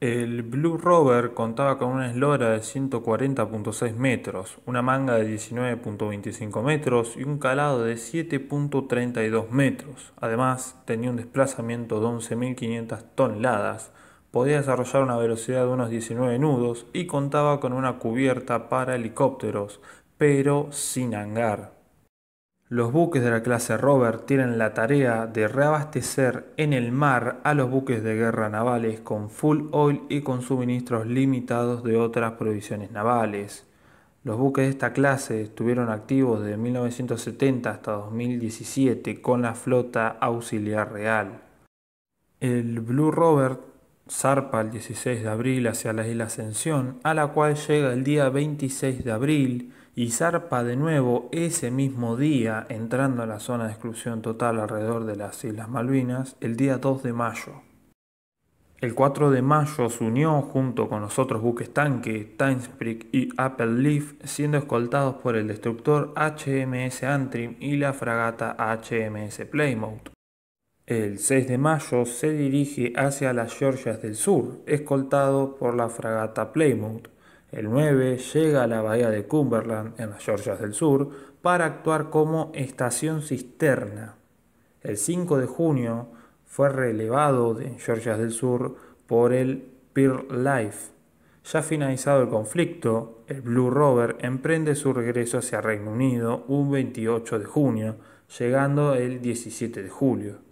El Blue Rover contaba con una eslora de 140.6 metros, una manga de 19.25 metros y un calado de 7.32 metros. Además, tenía un desplazamiento de 11.500 toneladas, podía desarrollar una velocidad de unos 19 nudos y contaba con una cubierta para helicópteros, pero sin hangar. Los buques de la clase Robert tienen la tarea de reabastecer en el mar a los buques de guerra navales con full oil y con suministros limitados de otras provisiones navales. Los buques de esta clase estuvieron activos de 1970 hasta 2017 con la flota auxiliar real. El Blue Robert zarpa el 16 de abril hacia la isla Ascensión, a la cual llega el día 26 de abril y zarpa de nuevo ese mismo día, entrando a la zona de exclusión total alrededor de las Islas Malvinas, el día 2 de mayo. El 4 de mayo se unió junto con los otros buques tanque, Timesprick y Apple Leaf, siendo escoltados por el destructor HMS Antrim y la fragata HMS Playmouth. El 6 de mayo se dirige hacia las Georgias del Sur, escoltado por la fragata Playmouth. El 9 llega a la bahía de Cumberland, en las Georgias del Sur, para actuar como estación cisterna. El 5 de junio fue relevado de Georgias del Sur por el Pearl Life. Ya finalizado el conflicto, el Blue Rover emprende su regreso hacia Reino Unido un 28 de junio, llegando el 17 de julio.